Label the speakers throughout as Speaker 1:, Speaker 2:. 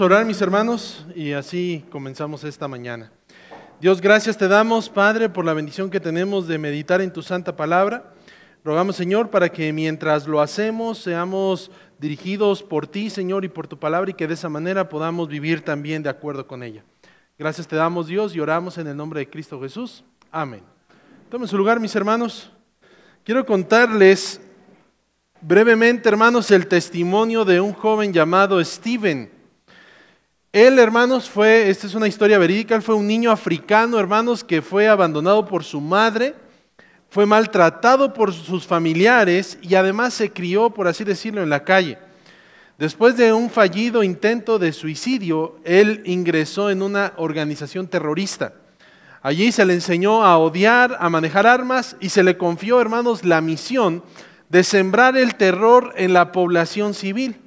Speaker 1: orar, mis hermanos, y así comenzamos esta mañana. Dios, gracias te damos, Padre, por la bendición que tenemos de meditar en tu santa palabra. Rogamos, Señor, para que mientras lo hacemos seamos dirigidos por ti, Señor, y por tu palabra, y que de esa manera podamos vivir también de acuerdo con ella. Gracias te damos, Dios, y oramos en el nombre de Cristo Jesús. Amén. Tomen su lugar, mis hermanos. Quiero contarles brevemente, hermanos, el testimonio de un joven llamado Steven. Él, hermanos, fue, esta es una historia verídica, él fue un niño africano, hermanos, que fue abandonado por su madre, fue maltratado por sus familiares y además se crió, por así decirlo, en la calle. Después de un fallido intento de suicidio, él ingresó en una organización terrorista. Allí se le enseñó a odiar, a manejar armas y se le confió, hermanos, la misión de sembrar el terror en la población civil.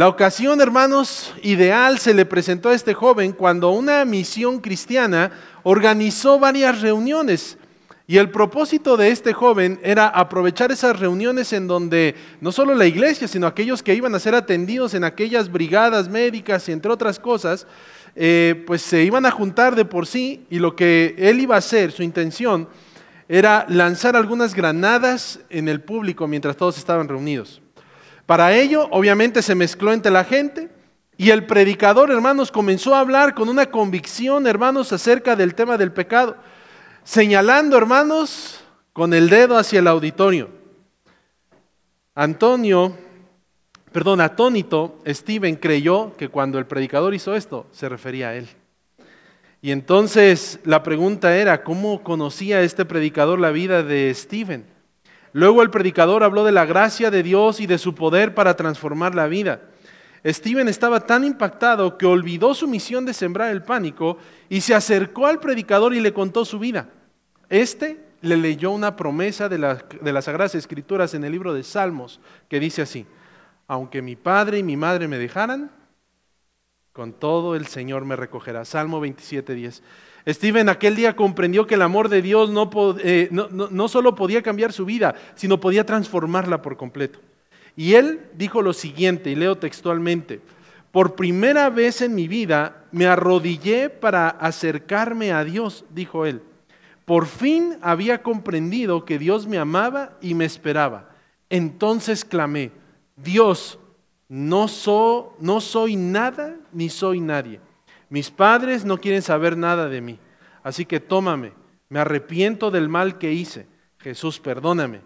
Speaker 1: La ocasión, hermanos, ideal se le presentó a este joven cuando una misión cristiana organizó varias reuniones. Y el propósito de este joven era aprovechar esas reuniones en donde no solo la iglesia, sino aquellos que iban a ser atendidos en aquellas brigadas médicas, y entre otras cosas, eh, pues se iban a juntar de por sí y lo que él iba a hacer, su intención, era lanzar algunas granadas en el público mientras todos estaban reunidos. Para ello, obviamente, se mezcló entre la gente y el predicador, hermanos, comenzó a hablar con una convicción, hermanos, acerca del tema del pecado, señalando, hermanos, con el dedo hacia el auditorio. Antonio, perdón, atónito, Stephen creyó que cuando el predicador hizo esto, se refería a él. Y entonces la pregunta era, ¿cómo conocía este predicador la vida de Steven? Luego el predicador habló de la gracia de Dios y de su poder para transformar la vida. Steven estaba tan impactado que olvidó su misión de sembrar el pánico y se acercó al predicador y le contó su vida. Este le leyó una promesa de, las Sagradas Escrituras en el libro de Salmos que dice así, aunque mi padre y mi madre me dejaran, con todo el Señor me recogerá. Salmo 27, Steven aquel día comprendió que el amor de Dios eh, no, solo podía cambiar su vida, sino podía transformarla por completo. Y él dijo lo siguiente, y leo textualmente, por primera vez en mi vida me arrodillé para acercarme a Dios, dijo él. Por fin había comprendido que Dios me amaba y me esperaba. Entonces clamé, Dios, no soy nada ni soy nadie mis padres no quieren saber nada de mí, así que tómame, me arrepiento del mal que hice, Jesús, perdóname.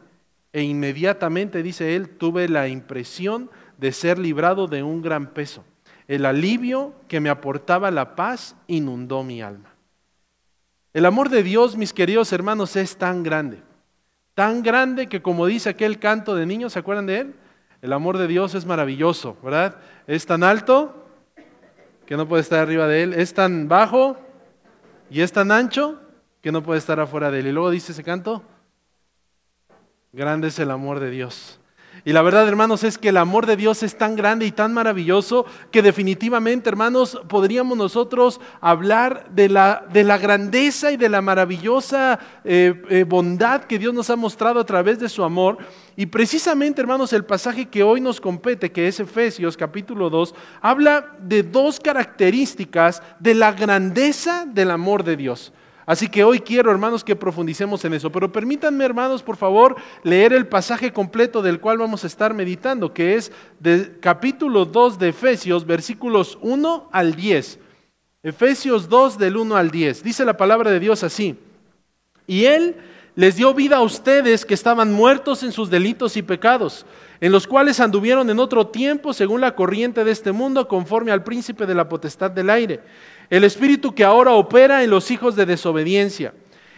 Speaker 1: E inmediatamente, dice él, tuve la impresión de ser librado de un gran peso. El alivio que me aportaba la paz inundó mi alma. El amor de Dios, mis queridos hermanos, es tan grande, tan grande que como dice aquel canto de niños, ¿se acuerdan de él? El amor de Dios es maravilloso, ¿verdad? Es tan alto que no puede estar arriba de él. Es tan bajo y es tan ancho que no puede estar afuera de él. Y luego dice ese canto, grande es el amor de Dios. Y la verdad, hermanos, es que el amor de Dios es tan grande y tan maravilloso que definitivamente, hermanos, podríamos nosotros hablar de la, grandeza y de la maravillosa eh, eh, bondad que Dios nos ha mostrado a través de su amor. Y precisamente, hermanos, el pasaje que hoy nos compete, que es Efesios capítulo 2, habla de dos características de la grandeza del amor de Dios. Así que hoy quiero, hermanos, que profundicemos en eso. Pero permítanme, hermanos, por favor, leer el pasaje completo del cual vamos a estar meditando, que es del capítulo 2 de Efesios, versículos 1 al 10. Efesios 2 del 1 al 10. Dice la palabra de Dios así. Y él les dio vida a ustedes que estaban muertos en sus delitos y pecados, en los cuales anduvieron en otro tiempo según la corriente de este mundo, conforme al príncipe de la potestad del aire, el espíritu que ahora opera en los hijos de desobediencia.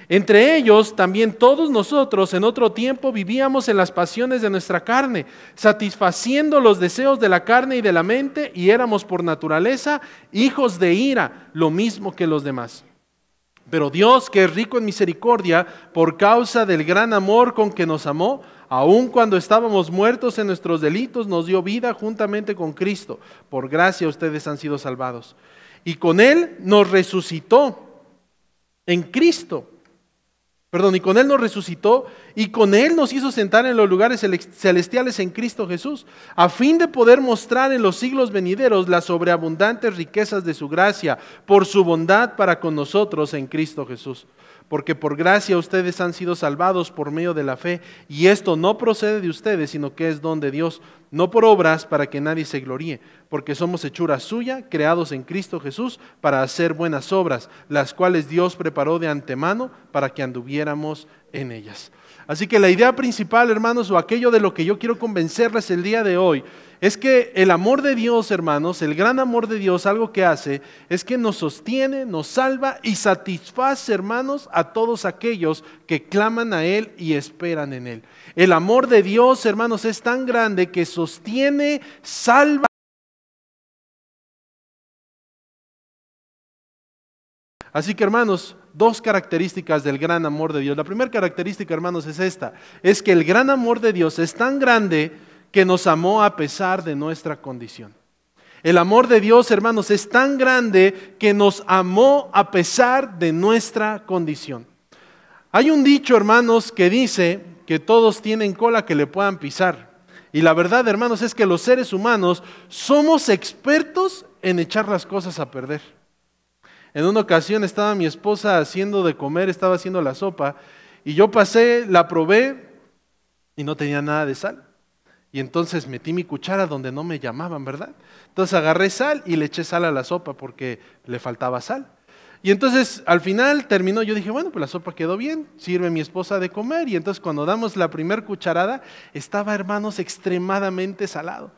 Speaker 1: Entre ellos también todos nosotros en otro tiempo vivíamos en las pasiones de nuestra carne, satisfaciendo los deseos de la carne y de la mente, y éramos por naturaleza hijos de ira, lo mismo que los demás. Pero Dios, que es rico en misericordia, por causa del gran amor con que nos amó, aun cuando estábamos muertos en nuestros delitos, nos dio vida juntamente con Cristo. Por gracia ustedes han sido salvados. Y con Él nos resucitó en Cristo perdón, y con Él nos resucitó y con Él nos hizo sentar en los lugares celestiales en Cristo Jesús, a fin de poder mostrar en los siglos venideros las sobreabundantes riquezas de su gracia por su bondad para con nosotros en Cristo Jesús porque por gracia ustedes han sido salvados por medio de la fe, y esto no procede de ustedes, sino que es don de Dios, no por obras para que nadie se gloríe, porque somos hechura suya, creados en Cristo Jesús para hacer buenas obras, las cuales Dios preparó de antemano para que anduviéramos en ellas. Así que la idea principal, hermanos, o aquello de lo que yo quiero convencerles el día de hoy, es que el amor de Dios, hermanos, el gran amor de Dios, algo que hace, es que nos sostiene, nos salva y satisface, hermanos, a todos aquellos que claman a Él y esperan en Él. El amor de Dios, hermanos, es tan grande que sostiene, salva. Así que, hermanos, dos características del gran amor de Dios. La primera característica, hermanos, es esta. Es que el gran amor de Dios es tan grande que nos amó a pesar de nuestra condición. El amor de Dios, hermanos, es tan grande que nos amó a pesar de nuestra condición. Hay un dicho, hermanos, que dice que todos tienen cola que le puedan pisar. Y la verdad, hermanos, es que los seres humanos somos expertos en echar las cosas a perder. En una ocasión estaba mi esposa haciendo de comer, estaba haciendo la sopa, y yo pasé, la probé y no tenía nada de sal y entonces metí mi cuchara donde no me llamaban, ¿verdad? Entonces agarré sal y le eché sal a la sopa porque le faltaba sal. Y entonces al final terminó, yo dije, bueno, pues la sopa quedó bien, sirve mi esposa de comer. Y entonces cuando damos la primera cucharada, estaba, hermanos, extremadamente salado.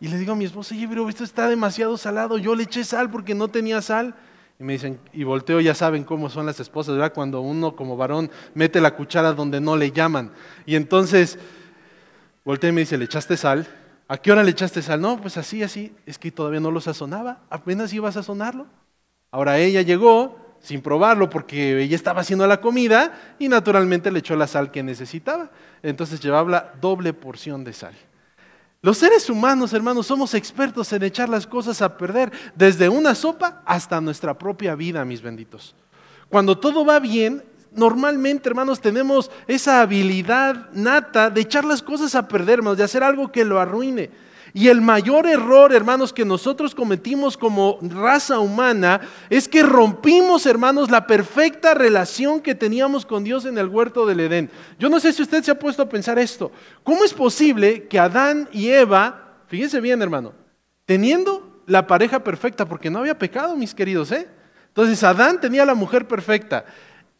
Speaker 1: Y le digo a mi esposa, oye, pero esto está demasiado salado, yo le eché sal porque no tenía sal. Y me dicen, y volteo, ya saben cómo son las esposas, ¿verdad? Cuando uno como varón mete la cuchara donde no le llaman. Y entonces Voltea y me dice, ¿le echaste sal? ¿A qué hora le echaste sal? No, pues así, así. Es que todavía no lo sazonaba. Apenas ibas a sazonarlo. Ahora ella llegó sin probarlo porque ella estaba haciendo la comida y naturalmente le echó la sal que necesitaba. Entonces llevaba la doble porción de sal. Los seres humanos, hermanos, somos expertos en echar las cosas a perder, desde una sopa hasta nuestra propia vida, mis benditos. Cuando todo va bien, normalmente, hermanos, tenemos esa habilidad nata de echar las cosas a perder, hermanos, de hacer algo que lo arruine. Y el mayor error, hermanos, que nosotros cometimos como raza humana es que rompimos, hermanos, la perfecta relación que teníamos con Dios en el huerto del Edén. Yo no sé si usted se ha puesto a pensar esto. ¿Cómo es posible que Adán y Eva, fíjense bien, hermano, teniendo la pareja perfecta, porque no había pecado, mis queridos, ¿eh? Entonces Adán tenía la mujer perfecta.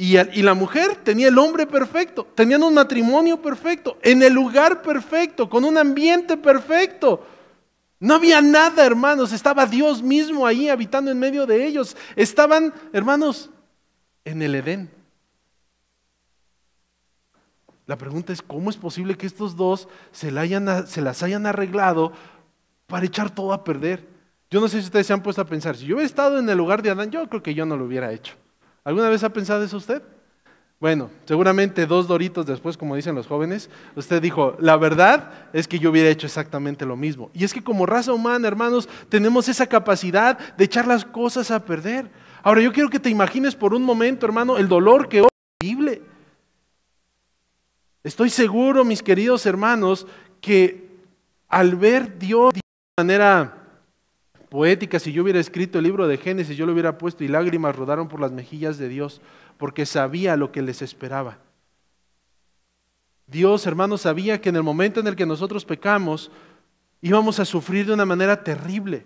Speaker 1: Y, la mujer tenía el hombre perfecto, tenían un matrimonio perfecto, en el lugar perfecto, con un ambiente perfecto. No había nada, hermanos, estaba Dios mismo ahí habitando en medio de ellos. Estaban, hermanos, en el Edén. La pregunta es, ¿cómo es posible que estos dos se, se, las hayan arreglado para echar todo a perder? Yo no sé si ustedes se han puesto a pensar, si yo hubiera estado en el lugar de Adán, yo creo que yo no lo hubiera hecho. ¿Alguna vez ha pensado eso usted? Bueno, seguramente dos doritos después, como dicen los jóvenes, usted dijo, la verdad es que yo hubiera hecho exactamente lo mismo. Y es que como raza humana, hermanos, tenemos esa capacidad de echar las cosas a perder. Ahora, yo quiero que te imagines por un momento, hermano, el dolor que hoy es horrible. Estoy seguro, mis queridos hermanos, que al ver Dios de manera poética, si yo hubiera escrito el libro de Génesis, yo lo hubiera puesto y lágrimas rodaron por las mejillas de Dios, porque sabía lo que les esperaba. Dios, hermanos sabía que en el momento en el que nosotros pecamos, íbamos a sufrir de una manera terrible,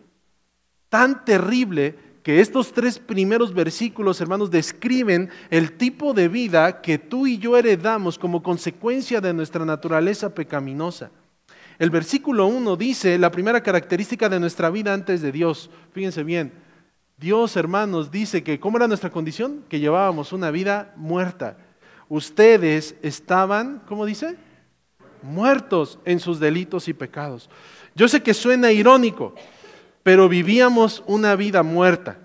Speaker 1: tan terrible que estos tres primeros versículos, hermanos, describen el tipo de vida que tú y yo heredamos como consecuencia de nuestra naturaleza pecaminosa. El versículo 1 dice la primera característica de nuestra vida antes de Dios. Fíjense bien, Dios, hermanos, dice que ¿cómo era nuestra condición? Que llevábamos una vida muerta. Ustedes estaban, ¿cómo dice? Muertos en sus delitos y pecados. Yo sé que suena irónico, pero vivíamos una vida muerta.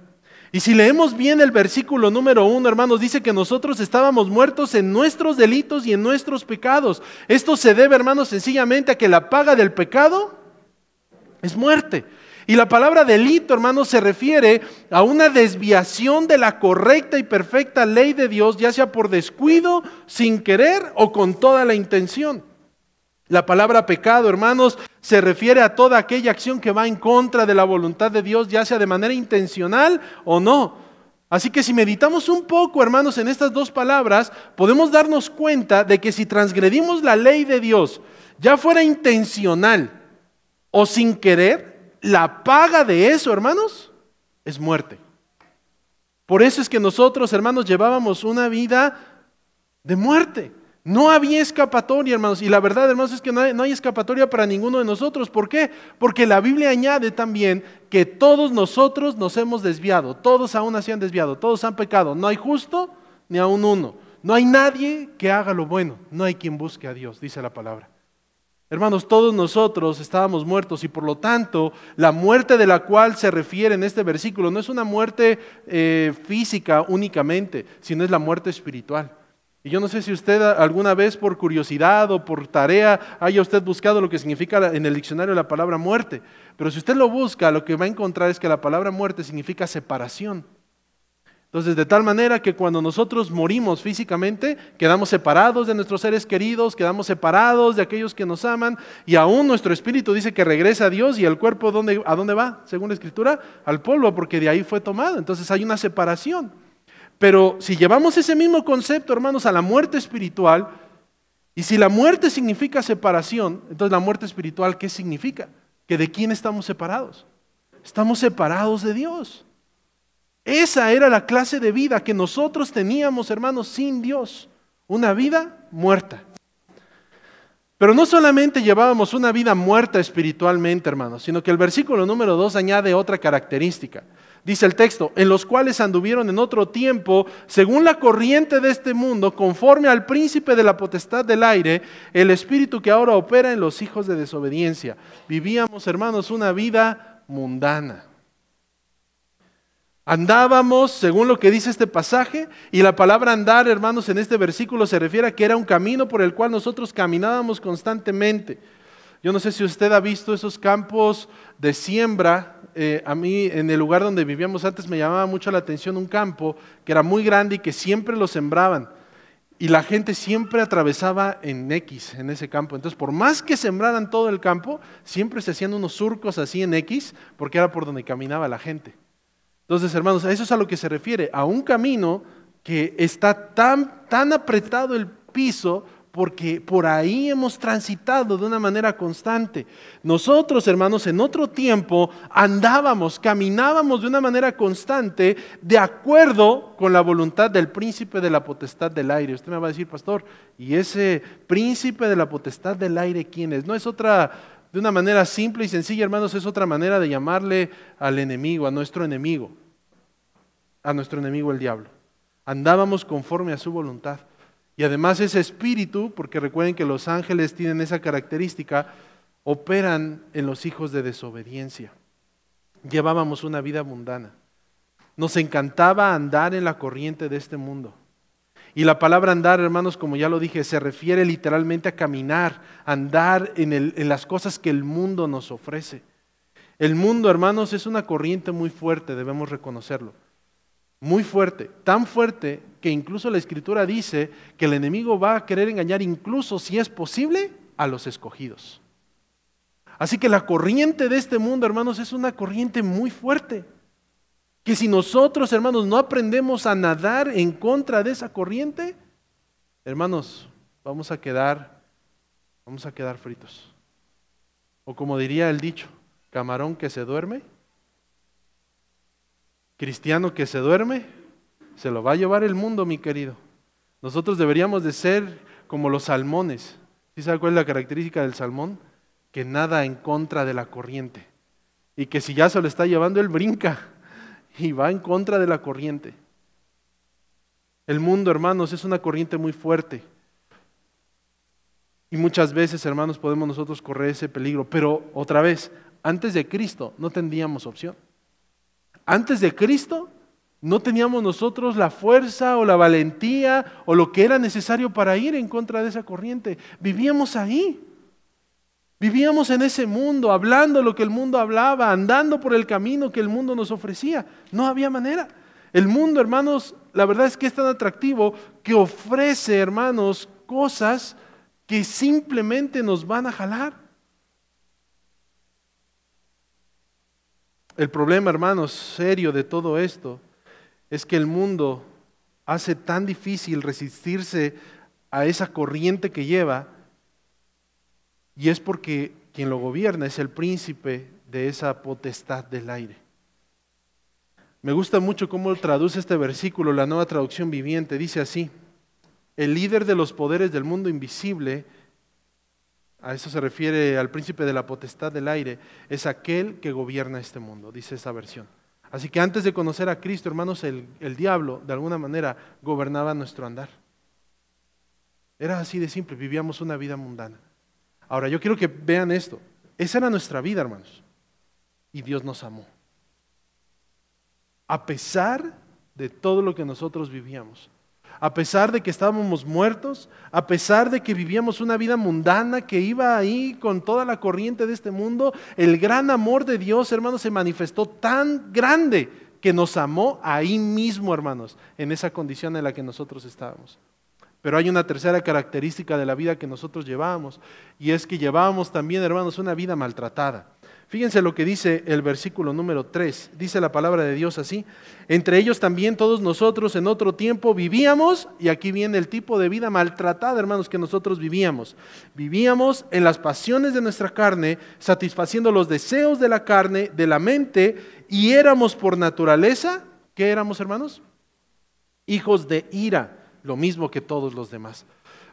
Speaker 1: Y si leemos bien el versículo número uno, hermanos, dice que nosotros estábamos muertos en nuestros delitos y en nuestros pecados. Esto se debe, hermanos, sencillamente a que la paga del pecado es muerte. Y la palabra delito, hermanos, se refiere a una desviación de la correcta y perfecta ley de Dios, ya sea por descuido, sin querer o con toda la intención. La palabra pecado, hermanos, se refiere a toda aquella acción que va en contra de la voluntad de Dios, ya sea de manera intencional o no. Así que si meditamos un poco, hermanos, en estas dos palabras, podemos darnos cuenta de que si transgredimos la ley de Dios, ya fuera intencional o sin querer, la paga de eso, hermanos, es muerte. Por eso es que nosotros, hermanos, llevábamos una vida de muerte. No había escapatoria, hermanos. Y la verdad, hermanos, es que no hay, escapatoria para ninguno de nosotros. ¿Por qué? Porque la Biblia añade también que todos nosotros nos hemos desviado. Todos aún así han desviado. Todos han pecado. No hay justo ni aún uno. No hay nadie que haga lo bueno. No hay quien busque a Dios, dice la palabra. Hermanos, todos nosotros estábamos muertos y por lo tanto la muerte de la cual se refiere en este versículo no es una muerte eh, física únicamente, sino es la muerte espiritual. Y yo no sé si usted alguna vez por curiosidad o por tarea haya usted buscado lo que significa en el diccionario la palabra muerte, pero si usted lo busca, lo que va a encontrar es que la palabra muerte significa separación. Entonces, de tal manera que cuando nosotros morimos físicamente, quedamos separados de nuestros seres queridos, quedamos separados de aquellos que nos aman, y aún nuestro espíritu dice que regresa a Dios y el cuerpo a dónde va, según la escritura, al polvo, porque de ahí fue tomado. Entonces hay una separación. Pero si llevamos ese mismo concepto, hermanos, a la muerte espiritual, y si la muerte significa separación, entonces la muerte espiritual, ¿qué significa? Que de quién estamos separados. Estamos separados de Dios. Esa era la clase de vida que nosotros teníamos, hermanos, sin Dios. Una vida muerta. Pero no solamente llevábamos una vida muerta espiritualmente, hermanos, sino que el versículo número 2 añade otra característica dice el texto, en los cuales anduvieron en otro tiempo, según la corriente de este mundo, conforme al príncipe de la potestad del aire, el espíritu que ahora opera en los hijos de desobediencia. Vivíamos, hermanos, una vida mundana. Andábamos, según lo que dice este pasaje, y la palabra andar, hermanos, en este versículo se refiere a que era un camino por el cual nosotros caminábamos constantemente. Yo no sé si usted ha visto esos campos de siembra eh, a mí en el lugar donde vivíamos antes me llamaba mucho la atención un campo que era muy grande y que siempre lo sembraban. Y la gente siempre atravesaba en X, en ese campo. Entonces, por más que sembraran todo el campo, siempre se hacían unos surcos así en X, porque era por donde caminaba la gente. Entonces, hermanos, eso es a lo que se refiere, a un camino que está tan, tan apretado el piso porque por ahí hemos transitado de una manera constante. Nosotros, hermanos, en otro tiempo andábamos, caminábamos de una manera constante de acuerdo con la voluntad del príncipe de la potestad del aire. Usted me va a decir, pastor, ¿y ese príncipe de la potestad del aire quién es? No es otra de una manera simple y sencilla, hermanos, es otra manera de llamarle al enemigo, a nuestro enemigo, a nuestro enemigo el diablo. Andábamos conforme a su voluntad. Y además ese espíritu, porque recuerden que los ángeles tienen esa característica, operan en los hijos de desobediencia. Llevábamos una vida mundana. Nos encantaba andar en la corriente de este mundo. Y la palabra andar, hermanos, como ya lo dije, se refiere literalmente a caminar, andar en, en las cosas que el mundo nos ofrece. El mundo, hermanos, es una corriente muy fuerte, debemos reconocerlo. Muy fuerte, tan fuerte incluso la escritura dice que el enemigo va a querer engañar incluso si es posible a los escogidos. Así que la corriente de este mundo, hermanos, es una corriente muy fuerte. Que si nosotros, hermanos, no aprendemos a nadar en contra de esa corriente, hermanos, vamos a quedar vamos a quedar fritos. O como diría el dicho, camarón que se duerme, cristiano que se duerme, se lo va a llevar el mundo, mi querido. Nosotros deberíamos de ser como los salmones. ¿Sí sabe cuál es la característica del salmón? Que nada en contra de la corriente. Y que si ya se lo está llevando, él brinca y va en contra de la corriente. El mundo, hermanos, es una corriente muy fuerte. Y muchas veces, hermanos, podemos nosotros correr ese peligro. Pero otra vez, antes de Cristo no tendríamos opción. Antes de Cristo no teníamos nosotros la fuerza o la valentía o lo que era necesario para ir en contra de esa corriente. Vivíamos ahí. Vivíamos en ese mundo, hablando lo que el mundo hablaba, andando por el camino que el mundo nos ofrecía. No había manera. El mundo, hermanos, la verdad es que es tan atractivo que ofrece, hermanos, cosas que simplemente nos van a jalar. El problema, hermanos, serio de todo esto es que el mundo hace tan difícil resistirse a esa corriente que lleva y es porque quien lo gobierna es el príncipe de esa potestad del aire. Me gusta mucho cómo traduce este versículo la nueva traducción viviente. Dice así, el líder de los poderes del mundo invisible, a eso se refiere al príncipe de la potestad del aire, es aquel que gobierna este mundo, dice esa versión. Así que antes de conocer a Cristo, hermanos, el, diablo de alguna manera gobernaba nuestro andar. Era así de simple, vivíamos una vida mundana. Ahora, yo quiero que vean esto. Esa era nuestra vida, hermanos. Y Dios nos amó. A pesar de todo lo que nosotros vivíamos, a pesar de que estábamos muertos, a pesar de que vivíamos una vida mundana que iba ahí con toda la corriente de este mundo, el gran amor de Dios, hermanos, se manifestó tan grande que nos amó ahí mismo, hermanos, en esa condición en la que nosotros estábamos. Pero hay una tercera característica de la vida que nosotros llevábamos, y es que llevábamos también, hermanos, una vida maltratada. Fíjense lo que dice el versículo número 3. Dice la palabra de Dios así. Entre ellos también todos nosotros en otro tiempo vivíamos, y aquí viene el tipo de vida maltratada, hermanos, que nosotros vivíamos. Vivíamos en las pasiones de nuestra carne, satisfaciendo los deseos de la carne, de la mente, y éramos por naturaleza, ¿qué éramos, hermanos? Hijos de ira, lo mismo que todos los demás.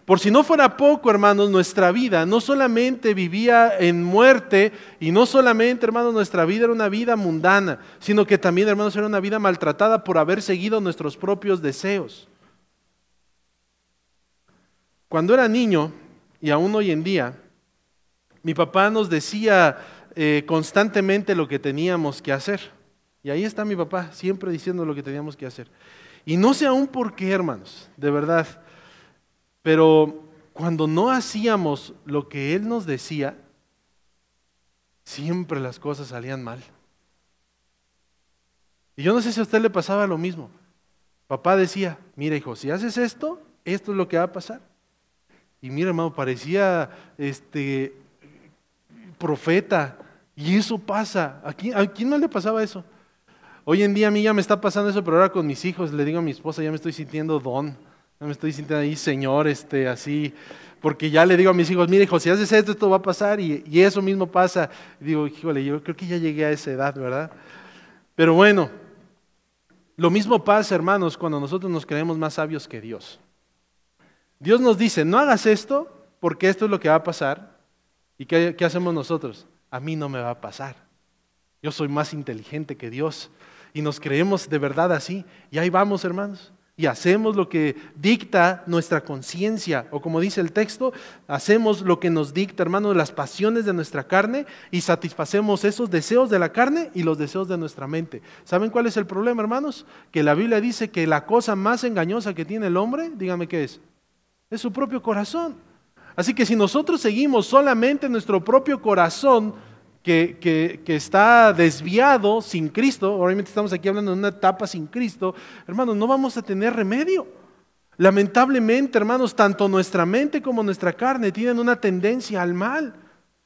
Speaker 1: Por si no fuera poco, hermanos, nuestra vida no solamente vivía en muerte y no solamente, hermanos, nuestra vida era una vida mundana, sino que también, hermanos, era una vida maltratada por haber seguido nuestros propios deseos. Cuando era niño, y aún hoy en día, mi papá nos decía eh, constantemente lo que teníamos que hacer. Y ahí está mi papá, siempre diciendo lo que teníamos que hacer. Y no sé aún por qué, hermanos, de verdad. Pero cuando no hacíamos lo que Él nos decía, siempre las cosas salían mal. Y yo no sé si a usted le pasaba lo mismo. Papá decía, mira hijo, si haces esto, esto es lo que va a pasar. Y mira hermano, parecía este profeta. Y eso pasa. ¿A quién, no le pasaba eso? Hoy en día a mí ya me está pasando eso, pero ahora con mis hijos le digo a mi esposa, ya me estoy sintiendo don me estoy sintiendo ahí, Señor, este, así. Porque ya le digo a mis hijos, mire hijo, si haces esto, esto va a pasar y, eso mismo pasa. digo, híjole, yo creo que ya llegué a esa edad, ¿verdad? Pero bueno, lo mismo pasa, hermanos, cuando nosotros nos creemos más sabios que Dios. Dios nos dice, no hagas esto porque esto es lo que va a pasar. ¿Y qué hacemos nosotros? A mí no me va a pasar. Yo soy más inteligente que Dios. Y nos creemos de verdad así. Y ahí vamos, hermanos y hacemos lo que dicta nuestra conciencia, o como dice el texto, hacemos lo que nos dicta, hermanos, las pasiones de nuestra carne y satisfacemos esos deseos de la carne y los deseos de nuestra mente. ¿Saben cuál es el problema, hermanos? Que la Biblia dice que la cosa más engañosa que tiene el hombre, dígame qué es, es su propio corazón. Así que si nosotros seguimos solamente nuestro propio corazón, que, está desviado sin Cristo, obviamente estamos aquí hablando de una etapa sin Cristo, hermanos, no vamos a tener remedio. Lamentablemente, hermanos, tanto nuestra mente como nuestra carne tienen una tendencia al mal.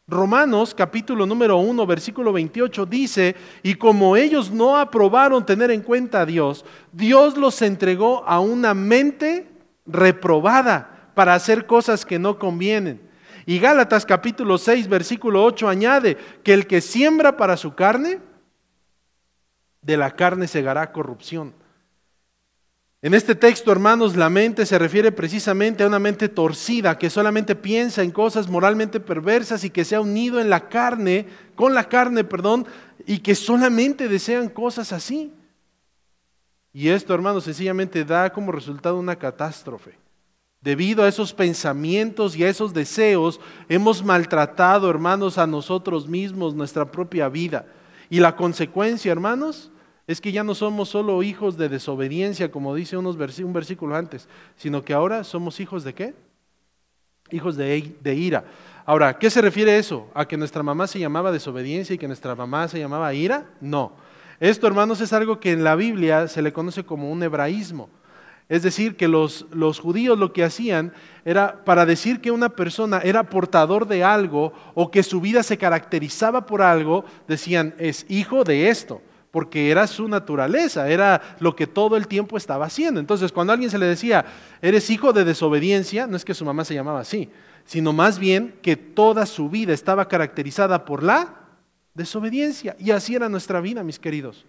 Speaker 1: Romanos capítulo número 1, versículo 28 dice, y como ellos no aprobaron tener en cuenta a Dios, Dios los entregó a una mente reprobada para hacer cosas que no convienen y Gálatas capítulo 6, versículo 8 añade que el que siembra para su carne, de la carne segará corrupción. En este texto, hermanos, la mente se refiere precisamente a una mente torcida que solamente piensa en cosas moralmente perversas y que se ha unido en la carne, con la carne, perdón, y que solamente desean cosas así. Y esto, hermanos, sencillamente da como resultado una catástrofe. Debido a esos pensamientos y a esos deseos, hemos maltratado, hermanos, a nosotros mismos, nuestra propia vida. Y la consecuencia, hermanos, es que ya no somos solo hijos de desobediencia, como dice un versículo antes, sino que ahora somos hijos de qué? Hijos de, de ira. Ahora, ¿qué se refiere eso? ¿A que nuestra mamá se llamaba desobediencia y que nuestra mamá se llamaba ira? No. Esto, hermanos, es algo que en la Biblia se le conoce como un hebraísmo. Es decir, que los, judíos lo que hacían era para decir que una persona era portador de algo o que su vida se caracterizaba por algo, decían, es hijo de esto, porque era su naturaleza, era lo que todo el tiempo estaba haciendo. Entonces, cuando a alguien se le decía, eres hijo de desobediencia, no es que su mamá se llamaba así, sino más bien que toda su vida estaba caracterizada por la desobediencia. Y así era nuestra vida, mis queridos.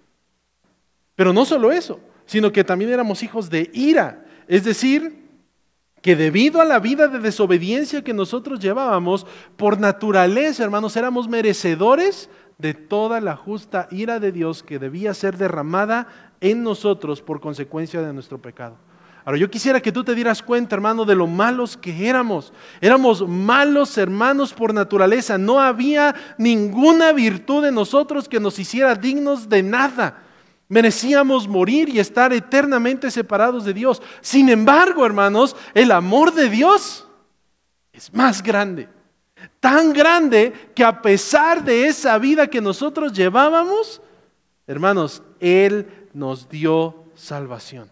Speaker 1: Pero no solo eso, sino que también éramos hijos de ira. Es decir, que debido a la vida de desobediencia que nosotros llevábamos, por naturaleza, hermanos, éramos merecedores de toda la justa ira de Dios que debía ser derramada en nosotros por consecuencia de nuestro pecado. Ahora, yo quisiera que tú te dieras cuenta, hermano, de lo malos que éramos. Éramos malos hermanos por naturaleza. No había ninguna virtud en nosotros que nos hiciera dignos de nada. Merecíamos morir y estar eternamente separados de Dios. Sin embargo, hermanos, el amor de Dios es más grande. Tan grande que a pesar de esa vida que nosotros llevábamos, hermanos, Él nos dio salvación.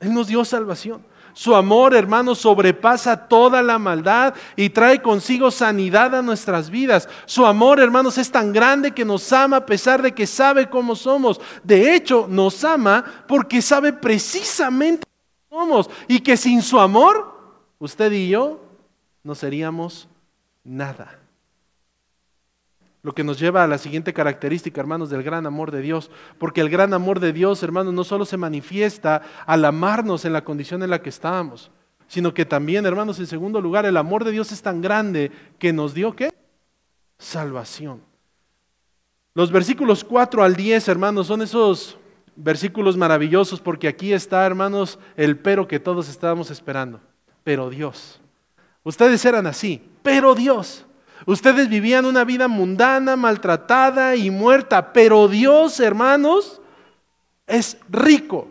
Speaker 1: Él nos dio salvación. Su amor, hermanos, sobrepasa toda la maldad y trae consigo sanidad a nuestras vidas. Su amor, hermanos, es tan grande que nos ama a pesar de que sabe cómo somos. De hecho, nos ama porque sabe precisamente cómo somos y que sin su amor, usted y yo no seríamos nada. Lo que nos lleva a la siguiente característica, hermanos, del gran amor de Dios. Porque el gran amor de Dios, hermanos, no solo se manifiesta al amarnos en la condición en la que estábamos, sino que también, hermanos, en segundo lugar, el amor de Dios es tan grande que nos dio qué? Salvación. Los versículos 4 al 10, hermanos, son esos versículos maravillosos porque aquí está, hermanos, el pero que todos estábamos esperando. Pero Dios. Ustedes eran así, pero Dios. Ustedes vivían una vida mundana, maltratada y muerta, pero Dios, hermanos, es rico.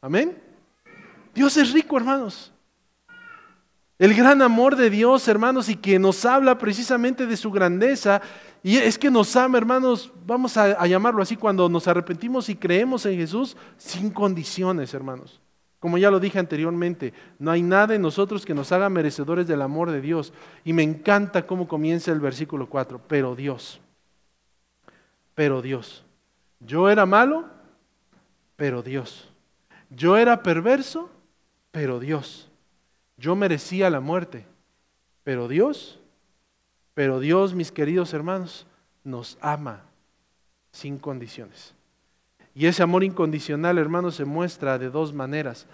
Speaker 1: Amén. Dios es rico, hermanos. El gran amor de Dios, hermanos, y que nos habla precisamente de su grandeza. Y es que nos ama, hermanos, vamos a, a llamarlo así, cuando nos arrepentimos y creemos en Jesús, sin condiciones, hermanos. Como ya lo dije anteriormente, no hay nada en nosotros que nos haga merecedores del amor de Dios. Y me encanta cómo comienza el versículo 4, pero Dios, pero Dios. Yo era malo, pero Dios. Yo era perverso, pero Dios. Yo merecía la muerte, pero Dios, pero Dios, mis queridos hermanos, nos ama sin condiciones. Y ese amor incondicional, hermanos, se muestra de dos maneras.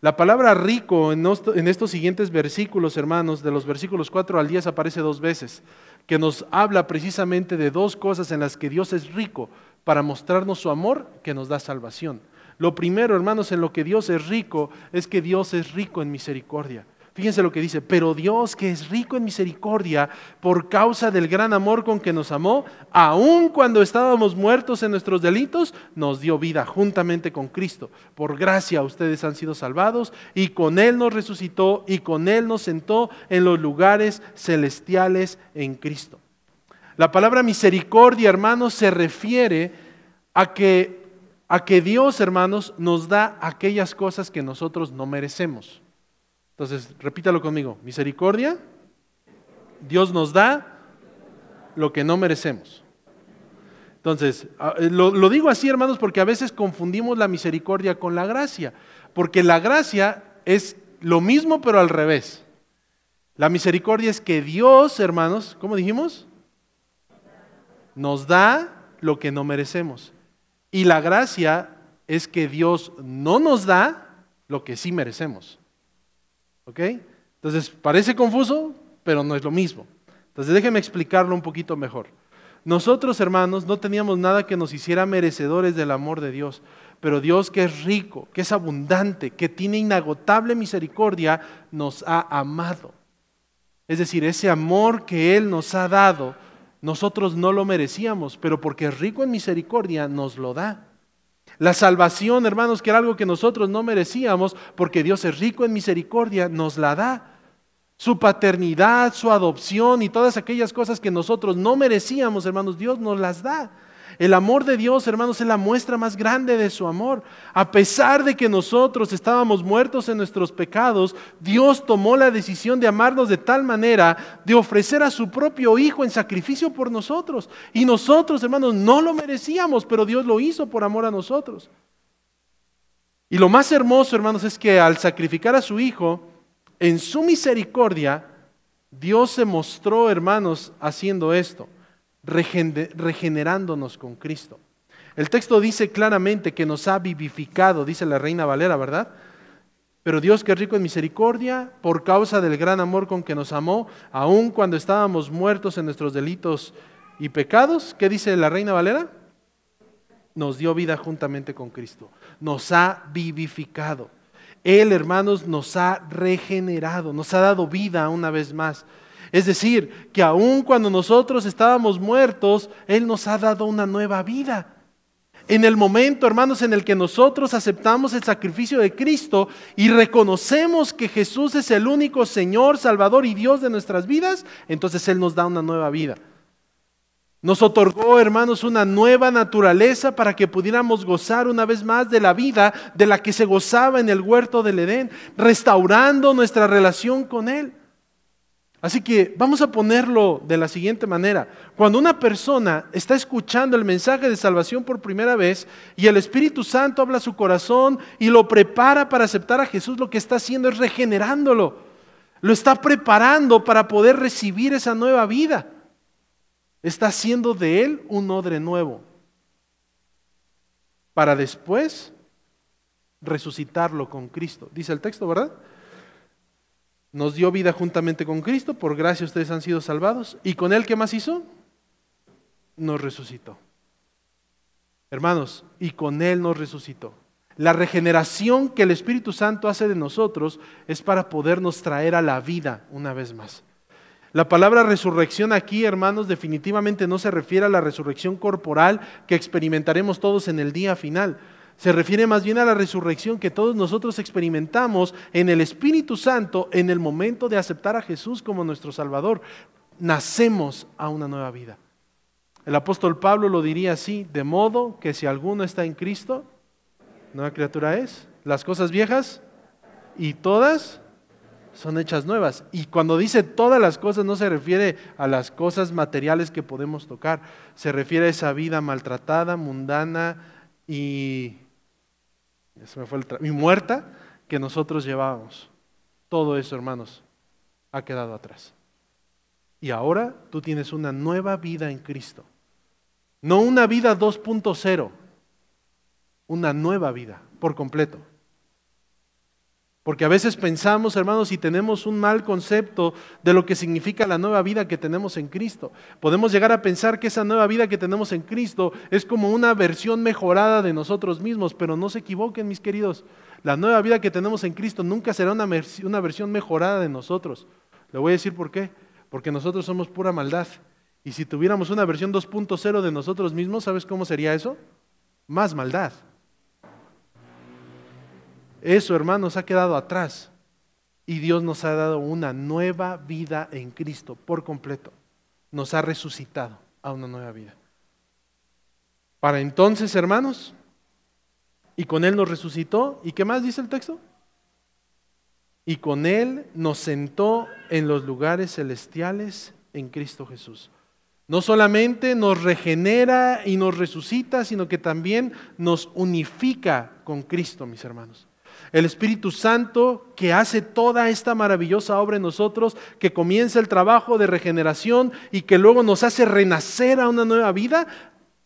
Speaker 1: La palabra rico en estos siguientes versículos, hermanos, de los versículos 4 al 10 aparece dos veces, que nos habla precisamente de dos cosas en las que Dios es rico para mostrarnos su amor que nos da salvación. Lo primero, hermanos, en lo que Dios es rico es que Dios es rico en misericordia. Fíjense lo que dice, pero Dios que es rico en misericordia, por causa del gran amor con que nos amó, aun cuando estábamos muertos en nuestros delitos, nos dio vida juntamente con Cristo. Por gracia ustedes han sido salvados y con Él nos resucitó y con Él nos sentó en los lugares celestiales en Cristo. La palabra misericordia, hermanos, se refiere a que, a que Dios, hermanos, nos da aquellas cosas que nosotros no merecemos. Entonces, repítalo conmigo. Misericordia, Dios nos da lo que no merecemos. Entonces, eh, lo, digo así, hermanos, porque a veces confundimos la misericordia con la gracia, porque la gracia es lo mismo, pero al revés. La misericordia es que Dios, hermanos, ¿cómo dijimos? Nos da lo que no merecemos. Y la gracia es que Dios no nos da lo que sí merecemos. ¿Ok? Entonces, parece confuso, pero no es lo mismo. Entonces, déjenme explicarlo un poquito mejor. Nosotros, hermanos, no teníamos nada que nos hiciera merecedores del amor de Dios, pero Dios que es rico, que es abundante, que tiene inagotable misericordia, nos ha amado. Es decir, ese amor que Él nos ha dado, nosotros no lo merecíamos, pero porque es rico en misericordia, nos lo da. La salvación, hermanos, que era algo que nosotros no merecíamos, porque Dios es rico en misericordia, nos la da. Su paternidad, su adopción y todas aquellas cosas que nosotros no merecíamos, hermanos, Dios nos las da. El amor de Dios, hermanos, es la muestra más grande de su amor. A pesar de que nosotros estábamos muertos en nuestros pecados, Dios tomó la decisión de amarnos de tal manera de ofrecer a su propio Hijo en sacrificio por nosotros. Y nosotros, hermanos, no lo merecíamos, pero Dios lo hizo por amor a nosotros. Y lo más hermoso, hermanos, es que al sacrificar a su Hijo, en su misericordia, Dios se mostró, hermanos, haciendo esto regenerándonos con Cristo. El texto dice claramente que nos ha vivificado, dice la reina Valera, ¿verdad? Pero Dios que es rico en misericordia, por causa del gran amor con que nos amó, aun cuando estábamos muertos en nuestros delitos y pecados, ¿qué dice la reina Valera? Nos dio vida juntamente con Cristo, nos ha vivificado. Él, hermanos, nos ha regenerado, nos ha dado vida una vez más. Es decir, que aun cuando nosotros estábamos muertos, Él nos ha dado una nueva vida. En el momento, hermanos, en el que nosotros aceptamos el sacrificio de Cristo y reconocemos que Jesús es el único Señor, Salvador y Dios de nuestras vidas, entonces Él nos da una nueva vida. Nos otorgó, hermanos, una nueva naturaleza para que pudiéramos gozar una vez más de la vida de la que se gozaba en el huerto del Edén, restaurando nuestra relación con Él. Así que vamos a ponerlo de la siguiente manera. Cuando una persona está escuchando el mensaje de salvación por primera vez y el Espíritu Santo habla a su corazón y lo prepara para aceptar a Jesús, lo que está haciendo es regenerándolo. Lo está preparando para poder recibir esa nueva vida. Está haciendo de él un odre nuevo para después resucitarlo con Cristo. Dice el texto, ¿verdad? nos dio vida juntamente con Cristo, por gracia ustedes han sido salvados. ¿Y con Él qué más hizo? Nos resucitó. Hermanos, y con Él nos resucitó. La regeneración que el Espíritu Santo hace de nosotros es para podernos traer a la vida una vez más. La palabra resurrección aquí, hermanos, definitivamente no se refiere a la resurrección corporal que experimentaremos todos en el día final, se refiere más bien a la resurrección que todos nosotros experimentamos en el Espíritu Santo en el momento de aceptar a Jesús como nuestro Salvador. Nacemos a una nueva vida. El apóstol Pablo lo diría así, de modo que si alguno está en Cristo, nueva criatura es, las cosas viejas y todas son hechas nuevas. Y cuando dice todas las cosas no se refiere a las cosas materiales que podemos tocar, se refiere a esa vida maltratada, mundana y mi fue muerta que nosotros llevábamos. Todo eso, hermanos, ha quedado atrás. Y ahora tú tienes una nueva vida en Cristo. No una vida 2.0, una nueva vida por completo. Porque a veces pensamos, hermanos, y tenemos un mal concepto de lo que significa la nueva vida que tenemos en Cristo. Podemos llegar a pensar que esa nueva vida que tenemos en Cristo es como una versión mejorada de nosotros mismos, pero no se equivoquen, mis queridos. La nueva vida que tenemos en Cristo nunca será una, una versión mejorada de nosotros. Le voy a decir por qué. Porque nosotros somos pura maldad. Y si tuviéramos una versión 2.0 de nosotros mismos, ¿sabes cómo sería eso? Más maldad. Eso, hermanos, ha quedado atrás. Y Dios nos ha dado una nueva vida en Cristo por completo. Nos ha resucitado a una nueva vida. Para entonces, hermanos, y con Él nos resucitó. ¿Y qué más dice el texto? Y con Él nos sentó en los lugares celestiales en Cristo Jesús. No solamente nos regenera y nos resucita, sino que también nos unifica con Cristo, mis hermanos. El Espíritu Santo que hace toda esta maravillosa obra en nosotros, que comienza el trabajo de regeneración y que luego nos hace renacer a una nueva vida.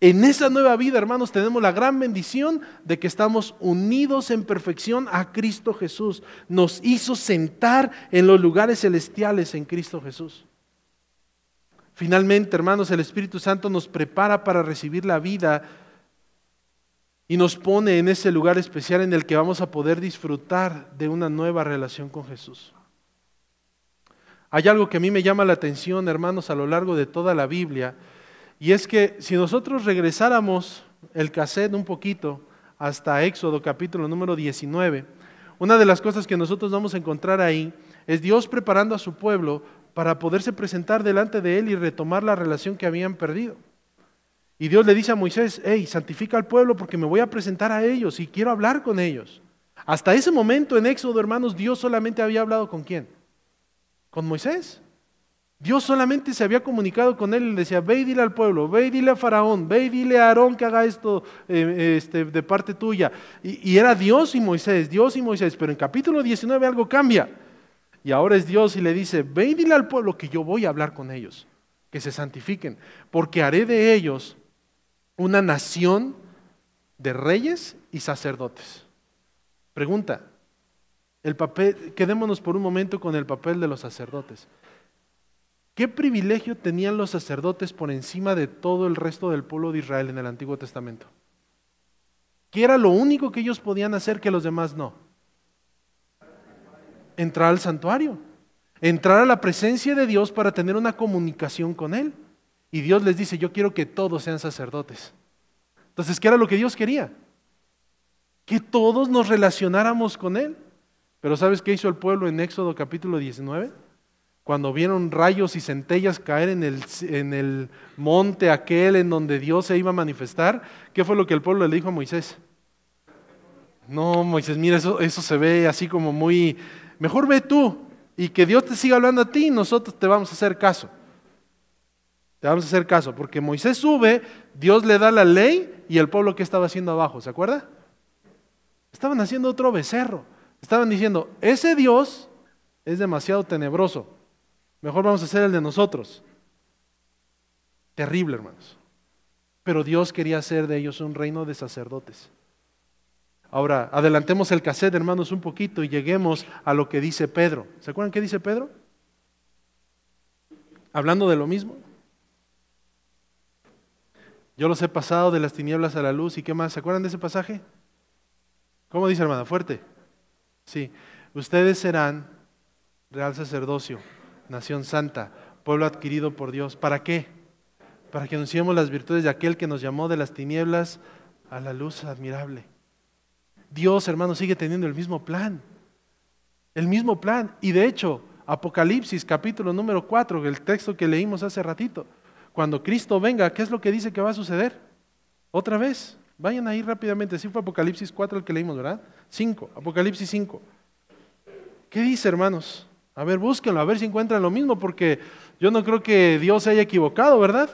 Speaker 1: En esa nueva vida, hermanos, tenemos la gran bendición de que estamos unidos en perfección a Cristo Jesús. Nos hizo sentar en los lugares celestiales en Cristo Jesús. Finalmente, hermanos, el Espíritu Santo nos prepara para recibir la vida y nos pone en ese lugar especial en el que vamos a poder disfrutar de una nueva relación con Jesús. Hay algo que a mí me llama la atención, hermanos, a lo largo de toda la Biblia, y es que si nosotros regresáramos el cassette un poquito hasta Éxodo capítulo número 19, una de las cosas que nosotros vamos a encontrar ahí es Dios preparando a su pueblo para poderse presentar delante de Él y retomar la relación que habían perdido. Y Dios le dice a Moisés, hey, santifica al pueblo porque me voy a presentar a ellos y quiero hablar con ellos. Hasta ese momento en Éxodo, hermanos, Dios solamente había hablado con quién? Con Moisés. Dios solamente se había comunicado con él y le decía, ve y dile al pueblo, ve y dile a Faraón, ve y dile a Aarón que haga esto eh, eh, este, de parte tuya. Y, y, era Dios y Moisés, Dios y Moisés, pero en capítulo 19 algo cambia. Y ahora es Dios y le dice, ve y dile al pueblo que yo voy a hablar con ellos, que se santifiquen, porque haré de ellos una nación de reyes y sacerdotes. Pregunta, el papel, quedémonos por un momento con el papel de los sacerdotes. ¿Qué privilegio tenían los sacerdotes por encima de todo el resto del pueblo de Israel en el Antiguo Testamento? ¿Qué era lo único que ellos podían hacer que los demás no? Entrar al santuario, entrar a la presencia de Dios para tener una comunicación con Él. Y Dios les dice, yo quiero que todos sean sacerdotes. Entonces, ¿qué era lo que Dios quería? Que todos nos relacionáramos con Él. Pero ¿sabes qué hizo el pueblo en Éxodo capítulo 19? Cuando vieron rayos y centellas caer en el, en el monte aquel en donde Dios se iba a manifestar, ¿qué fue lo que el pueblo le dijo a Moisés? No, Moisés, mira, eso, eso se ve así como muy... Mejor ve tú y que Dios te siga hablando a ti y nosotros te vamos a hacer caso. Te vamos a hacer caso, porque Moisés sube, Dios le da la ley y el pueblo que estaba haciendo abajo, ¿se acuerda? Estaban haciendo otro becerro. Estaban diciendo, ese Dios es demasiado tenebroso. Mejor vamos a hacer el de nosotros. Terrible, hermanos. Pero Dios quería hacer de ellos un reino de sacerdotes. Ahora, adelantemos el cassette, hermanos, un poquito y lleguemos a lo que dice Pedro. ¿Se acuerdan qué dice Pedro? Hablando de lo mismo. Yo los he pasado de las tinieblas a la luz y qué más. ¿Se acuerdan de ese pasaje? ¿Cómo dice hermana? Fuerte. Sí. Ustedes serán real sacerdocio, nación santa, pueblo adquirido por Dios. ¿Para qué? Para que anunciemos las virtudes de aquel que nos llamó de las tinieblas a la luz admirable. Dios, hermano, sigue teniendo el mismo plan. El mismo plan. Y de hecho, Apocalipsis capítulo número 4, el texto que leímos hace ratito cuando Cristo venga, ¿qué es lo que dice que va a suceder? Otra vez, vayan ahí rápidamente, sí fue Apocalipsis 4 el que leímos, ¿verdad? 5, Apocalipsis 5. ¿Qué dice, hermanos? A ver, búsquenlo, a ver si encuentran lo mismo, porque yo no creo que Dios se haya equivocado, ¿verdad?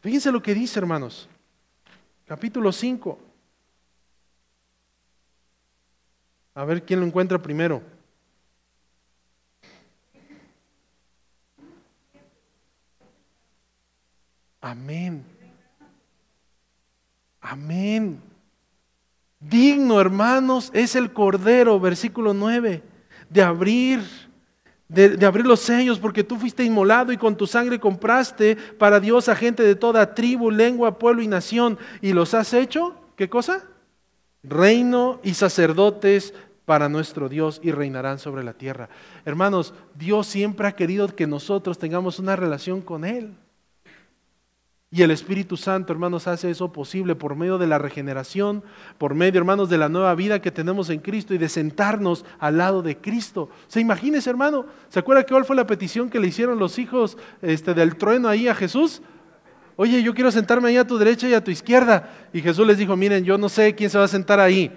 Speaker 1: Fíjense lo que dice, hermanos. Capítulo 5. A ver quién lo encuentra primero. Amén. Amén. Digno, hermanos, es el Cordero, versículo 9, de abrir, de, abrir los sellos, porque tú fuiste inmolado y con tu sangre compraste para Dios a gente de toda tribu, lengua, pueblo y nación. ¿Y los has hecho? ¿Qué cosa? Reino y sacerdotes para nuestro Dios y reinarán sobre la tierra. Hermanos, Dios siempre ha querido que nosotros tengamos una relación con Él. Y el Espíritu Santo, hermanos, hace eso posible por medio de la regeneración, por medio, hermanos, de la nueva vida que tenemos en Cristo y de sentarnos al lado de Cristo. Se imagínese, hermano, ¿se acuerda que cuál fue la petición que le hicieron los hijos este, del trueno ahí a Jesús? Oye, yo quiero sentarme ahí a tu derecha y a tu izquierda. Y Jesús les dijo, miren, yo no sé quién se va a sentar ahí.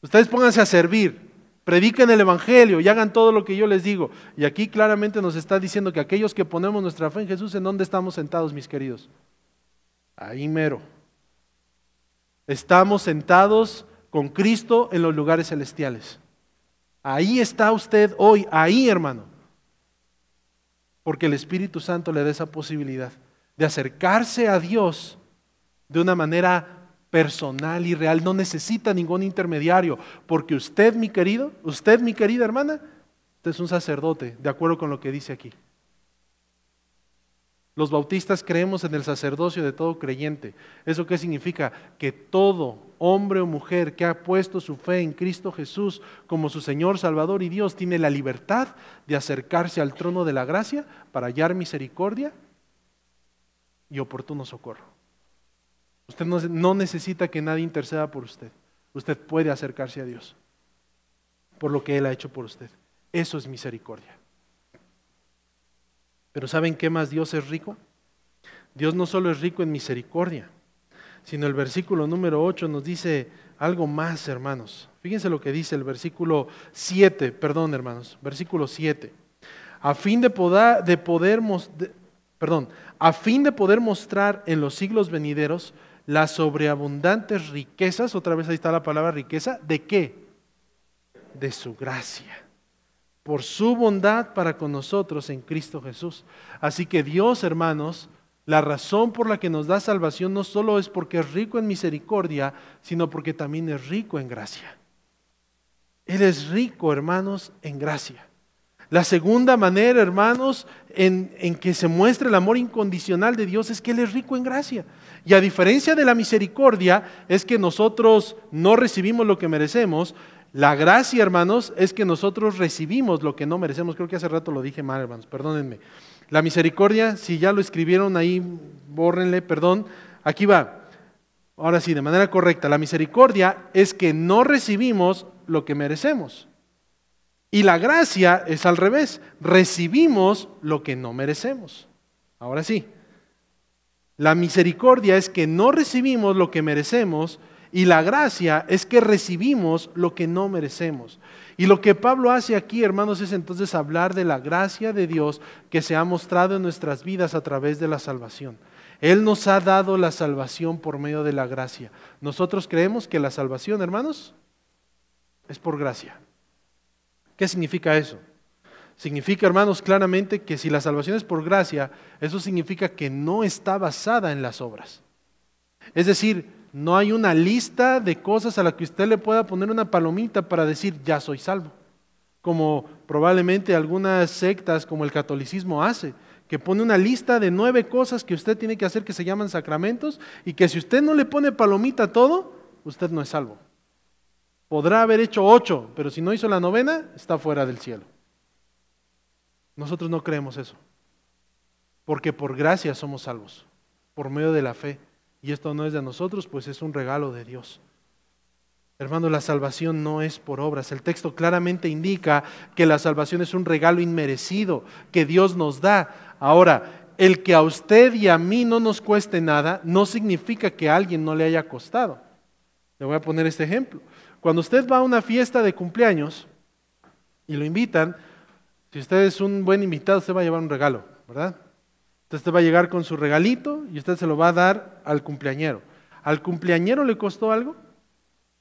Speaker 1: Ustedes pónganse a servir prediquen el Evangelio y hagan todo lo que yo les digo. Y aquí claramente nos está diciendo que aquellos que ponemos nuestra fe en Jesús, ¿en dónde estamos sentados, mis queridos? Ahí mero. Estamos sentados con Cristo en los lugares celestiales. Ahí está usted hoy, ahí hermano. Porque el Espíritu Santo le da esa posibilidad de acercarse a Dios de una manera personal y real. No necesita ningún intermediario, porque usted, mi querido, usted, mi querida hermana, usted es un sacerdote, de acuerdo con lo que dice aquí. Los bautistas creemos en el sacerdocio de todo creyente. ¿Eso qué significa? Que todo hombre o mujer que ha puesto su fe en Cristo Jesús como su Señor, Salvador y Dios tiene la libertad de acercarse al trono de la gracia para hallar misericordia y oportuno socorro. Usted no, necesita que nadie interceda por usted. Usted puede acercarse a Dios por lo que Él ha hecho por usted. Eso es misericordia. Pero ¿saben qué más Dios es rico? Dios no solo es rico en misericordia, sino el versículo número 8 nos dice algo más, hermanos. Fíjense lo que dice el versículo 7, perdón, hermanos, versículo 7. A fin de poder, de perdón, a fin de poder mostrar en los siglos venideros las sobreabundantes riquezas, otra vez ahí está la palabra riqueza, ¿de qué? De su gracia, por su bondad para con nosotros en Cristo Jesús. Así que Dios, hermanos, la razón por la que nos da salvación no solo es porque es rico en misericordia, sino porque también es rico en gracia. Él es rico, hermanos, en gracia. La segunda manera, hermanos, en, en, que se muestra el amor incondicional de Dios es que Él es rico en gracia. Y a diferencia de la misericordia, es que nosotros no recibimos lo que merecemos. La gracia, hermanos, es que nosotros recibimos lo que no merecemos. Creo que hace rato lo dije mal, hermanos, perdónenme. La misericordia, si ya lo escribieron ahí, bórrenle, perdón. Aquí va. Ahora sí, de manera correcta. La misericordia es que no recibimos lo que merecemos. Y la gracia es al revés. Recibimos lo que no merecemos. Ahora sí. La misericordia es que no recibimos lo que merecemos y la gracia es que recibimos lo que no merecemos. Y lo que Pablo hace aquí, hermanos, es entonces hablar de la gracia de Dios que se ha mostrado en nuestras vidas a través de la salvación. Él nos ha dado la salvación por medio de la gracia. Nosotros creemos que la salvación, hermanos, es por gracia. ¿Qué significa eso? Significa, hermanos, claramente que si la salvación es por gracia, eso significa que no está basada en las obras. Es decir, no hay una lista de cosas a la que usted le pueda poner una palomita para decir, ya soy salvo. Como probablemente algunas sectas como el catolicismo hace, que pone una lista de nueve cosas que usted tiene que hacer que se llaman sacramentos y que si usted no le pone palomita a todo, usted no es salvo. Podrá haber hecho ocho, pero si no hizo la novena, está fuera del cielo. Nosotros no creemos eso, porque por gracia somos salvos, por medio de la fe. Y esto no es de nosotros, pues es un regalo de Dios. Hermano, la salvación no es por obras. El texto claramente indica que la salvación es un regalo inmerecido que Dios nos da. Ahora, el que a usted y a mí no nos cueste nada no significa que a alguien no le haya costado. Le voy a poner este ejemplo. Cuando usted va a una fiesta de cumpleaños y lo invitan, si usted es un buen invitado, se va a llevar un regalo, ¿verdad? Entonces usted va a llegar con su regalito y usted se lo va a dar al cumpleañero. ¿Al cumpleañero le costó algo?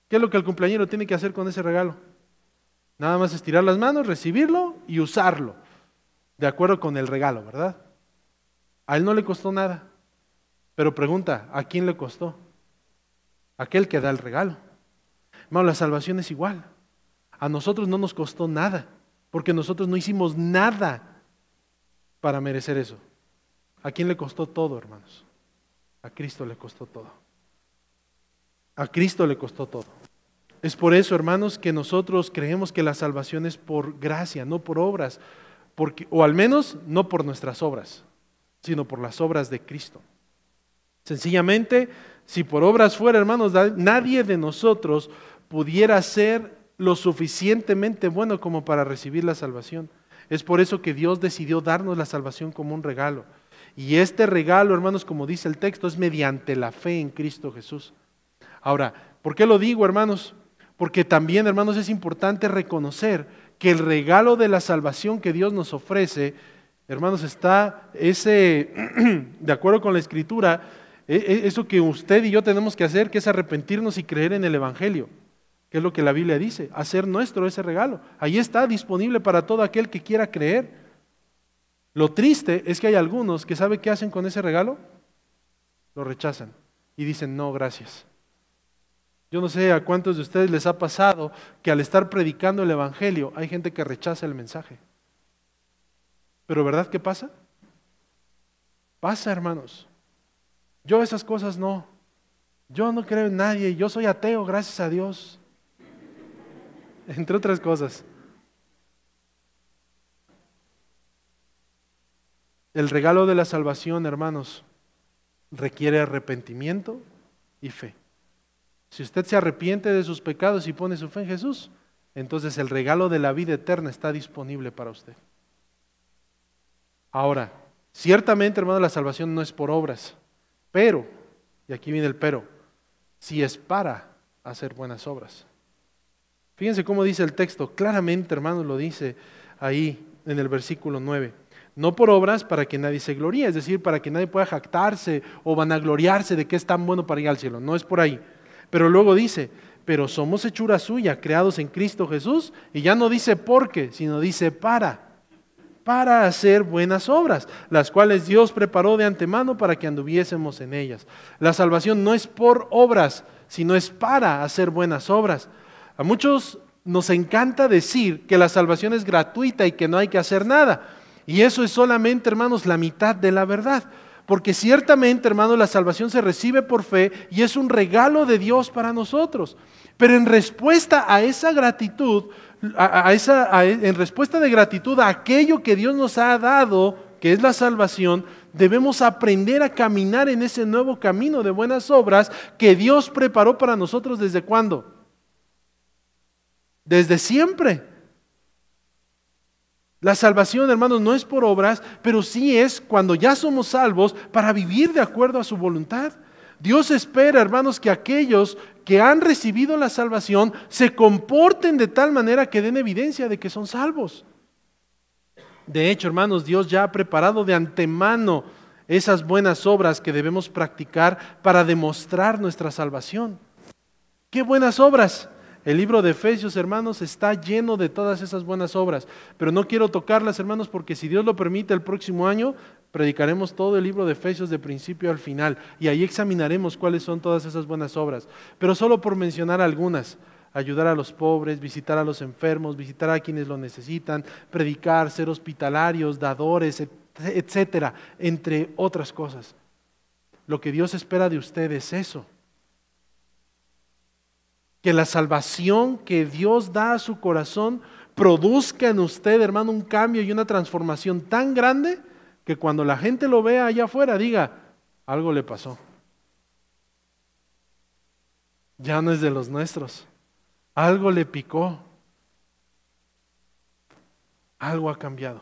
Speaker 1: ¿Qué es lo que el cumpleañero tiene que hacer con ese regalo? Nada más estirar las manos, recibirlo y usarlo, de acuerdo con el regalo, ¿verdad? A él no le costó nada. Pero pregunta, ¿a quién le costó? Aquel que da el regalo. Hermano, la salvación es igual. A nosotros no nos costó nada porque nosotros no hicimos nada para merecer eso. ¿A quién le costó todo, hermanos? A Cristo le costó todo. A Cristo le costó todo. Es por eso, hermanos, que nosotros creemos que la salvación es por gracia, no por obras, o al menos no por nuestras obras, sino por las obras de Cristo. Sencillamente, si por obras fuera, hermanos, nadie de nosotros pudiera ser lo suficientemente bueno como para recibir la salvación. Es por eso que Dios decidió darnos la salvación como un regalo. Y este regalo, hermanos, como dice el texto, es mediante la fe en Cristo Jesús. Ahora, ¿por qué lo digo, hermanos? Porque también, hermanos, es importante reconocer que el regalo de la salvación que Dios nos ofrece, hermanos, está ese, de acuerdo con la Escritura, e, e, eso que usted y yo tenemos que hacer, que es arrepentirnos y creer en el Evangelio. ¿Qué es lo que la Biblia dice, hacer nuestro ese regalo. Ahí está disponible para todo aquel que quiera creer. Lo triste es que hay algunos que sabe qué hacen con ese regalo, lo rechazan y dicen, no, gracias. Yo no sé a cuántos de ustedes les ha pasado que al estar predicando el Evangelio hay gente que rechaza el mensaje. Pero ¿verdad qué pasa? Pasa, hermanos. Yo esas cosas no. Yo no creo en nadie. Yo soy ateo, gracias a Dios. entre otras cosas. El regalo de la salvación, hermanos, requiere arrepentimiento y fe. Si usted se arrepiente de sus pecados y pone su fe en Jesús, entonces el regalo de la vida eterna está disponible para usted. Ahora, ciertamente, hermano, la salvación no es por obras, pero, y aquí viene el pero, si es para hacer buenas obras. Fíjense cómo dice el texto, claramente hermanos lo dice ahí en el versículo 9. No por obras para que nadie se gloríe, es decir, para que nadie pueda jactarse o vanagloriarse de que es tan bueno para ir al cielo. No es por ahí. Pero luego dice, pero somos hechura suya, creados en Cristo Jesús, y ya no dice porque, sino dice para para hacer buenas obras, las cuales Dios preparó de antemano para que anduviésemos en ellas. La salvación no es por obras, sino es para hacer buenas obras. A muchos nos encanta decir que la salvación es gratuita y que no hay que hacer nada. Y eso es solamente, hermanos, la mitad de la verdad. Porque ciertamente, hermanos, la salvación se recibe por fe y es un regalo de Dios para nosotros. Pero en respuesta a esa gratitud, a, esa, en respuesta de gratitud a aquello que Dios nos ha dado, que es la salvación, debemos aprender a caminar en ese nuevo camino de buenas obras que Dios preparó para nosotros desde cuándo? desde siempre. La salvación, hermanos, no es por obras, pero sí es cuando ya somos salvos para vivir de acuerdo a su voluntad. Dios espera, hermanos, que aquellos que han recibido la salvación se comporten de tal manera que den evidencia de que son salvos. De hecho, hermanos, Dios ya ha preparado de antemano esas buenas obras que debemos practicar para demostrar nuestra salvación. ¿Qué buenas obras? El libro de Efesios, hermanos, está lleno de todas esas buenas obras, pero no quiero tocarlas, hermanos, porque si Dios lo permite, el próximo año predicaremos todo el libro de Efesios de principio al final y ahí examinaremos cuáles son todas esas buenas obras, pero solo por mencionar algunas ayudar a los pobres, visitar a los enfermos, visitar a quienes lo necesitan, predicar, ser hospitalarios, dadores, etcétera, entre otras cosas. Lo que Dios espera de ustedes es eso. Que la salvación que Dios da a su corazón produzca en usted, hermano, un cambio y una transformación tan grande que cuando la gente lo vea allá afuera diga, algo le pasó. Ya no es de los nuestros. Algo le picó. Algo ha cambiado.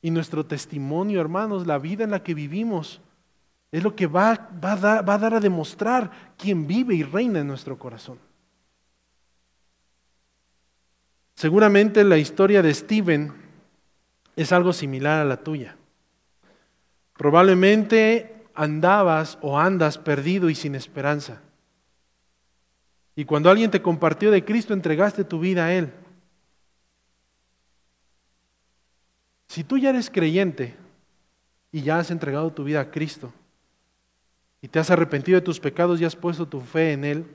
Speaker 1: Y nuestro testimonio, hermanos, la vida en la que vivimos, es lo que va, a dar, a dar a demostrar quién vive y reina en nuestro corazón. Seguramente la historia de Steven es algo similar a la tuya. Probablemente andabas o andas perdido y sin esperanza. Y cuando alguien te compartió de Cristo, entregaste tu vida a Él. Si tú ya eres creyente y ya has entregado tu vida a Cristo, y te has arrepentido de tus pecados y has puesto tu fe en Él,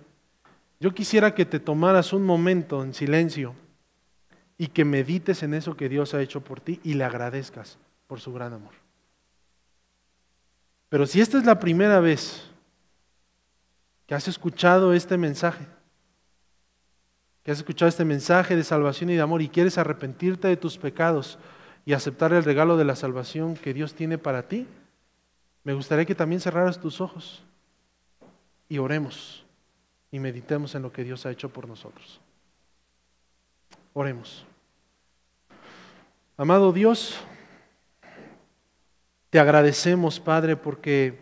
Speaker 1: yo quisiera que te tomaras un momento en silencio y que medites en eso que Dios ha hecho por ti y le agradezcas por su gran amor. Pero si esta es la primera vez que has escuchado este mensaje, que has escuchado este mensaje de salvación y de amor y quieres arrepentirte de tus pecados y aceptar el regalo de la salvación que Dios tiene para ti, me gustaría que también cerraras tus ojos y oremos y meditemos en lo que Dios ha hecho por nosotros. Oremos. Amado Dios, te agradecemos, Padre, porque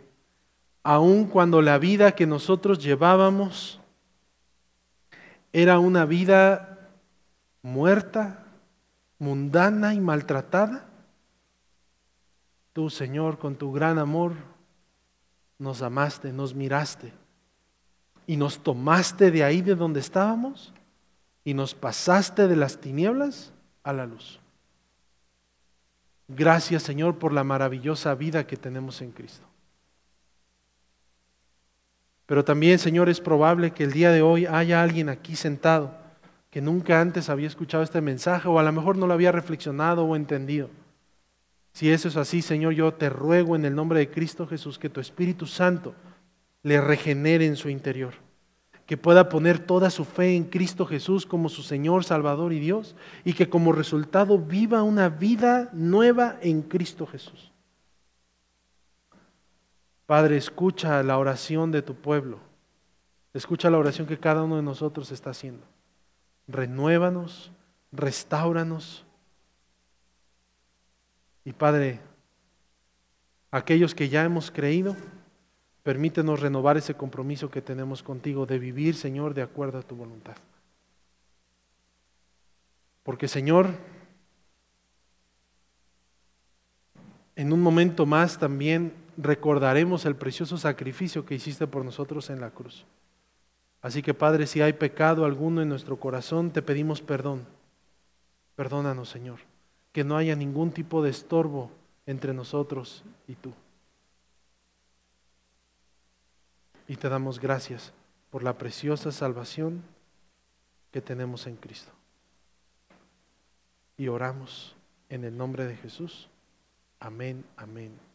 Speaker 1: aun cuando la vida que nosotros llevábamos era una vida muerta, mundana y maltratada, Tú, Señor, con tu gran amor, nos amaste, nos miraste y nos tomaste de ahí de donde estábamos y nos pasaste de las tinieblas a la luz. Gracias, Señor, por la maravillosa vida que tenemos en Cristo. Pero también, Señor, es probable que el día de hoy haya alguien aquí sentado que nunca antes había escuchado este mensaje o a lo mejor no lo había reflexionado o entendido. Si eso es así, Señor, yo te ruego en el nombre de Cristo Jesús que tu Espíritu Santo le regenere en su interior, que pueda poner toda su fe en Cristo Jesús como su Señor, Salvador y Dios, y que como resultado viva una vida nueva en Cristo Jesús. Padre, escucha la oración de tu pueblo, escucha la oración que cada uno de nosotros está haciendo. Renuévanos, restauranos y Padre, aquellos que ya hemos creído, permítenos renovar ese compromiso que tenemos contigo de vivir, Señor, de acuerdo a tu voluntad. Porque, Señor, en un momento más también recordaremos el precioso sacrificio que hiciste por nosotros en la cruz. Así que Padre, si hay pecado alguno en nuestro corazón, te pedimos perdón. Perdónanos, Señor que no haya ningún tipo de estorbo entre nosotros y tú. Y te damos gracias por la preciosa salvación que tenemos en Cristo. Y oramos en el nombre de Jesús. Amén, amén